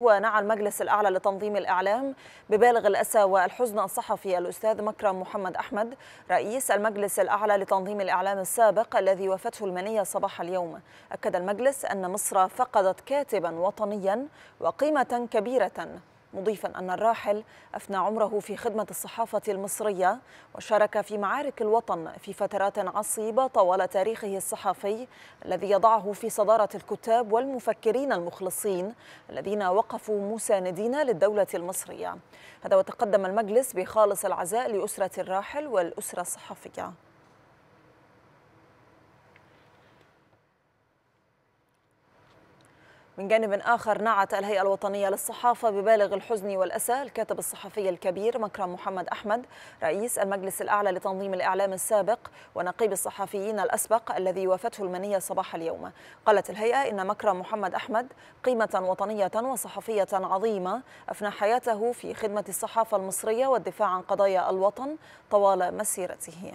ونعى المجلس الأعلى لتنظيم الإعلام ببالغ الأسى والحزن الصحفي الأستاذ مكرم محمد أحمد رئيس المجلس الأعلى لتنظيم الإعلام السابق الذي وافته المنية صباح اليوم أكد المجلس أن مصر فقدت كاتبا وطنيا وقيمة كبيرة مضيفا أن الراحل أفنى عمره في خدمة الصحافة المصرية وشارك في معارك الوطن في فترات عصيبة طوال تاريخه الصحفي الذي يضعه في صدارة الكتاب والمفكرين المخلصين الذين وقفوا مساندين للدولة المصرية هذا وتقدم المجلس بخالص العزاء لأسرة الراحل والأسرة الصحفية من جانب آخر نعت الهيئة الوطنية للصحافة ببالغ الحزن والأسى الكاتب الصحفي الكبير مكرم محمد أحمد رئيس المجلس الأعلى لتنظيم الإعلام السابق ونقيب الصحفيين الأسبق الذي وافته المنية صباح اليوم قالت الهيئة إن مكرم محمد أحمد قيمة وطنية وصحفية عظيمة أفنى حياته في خدمة الصحافة المصرية والدفاع عن قضايا الوطن طوال مسيرته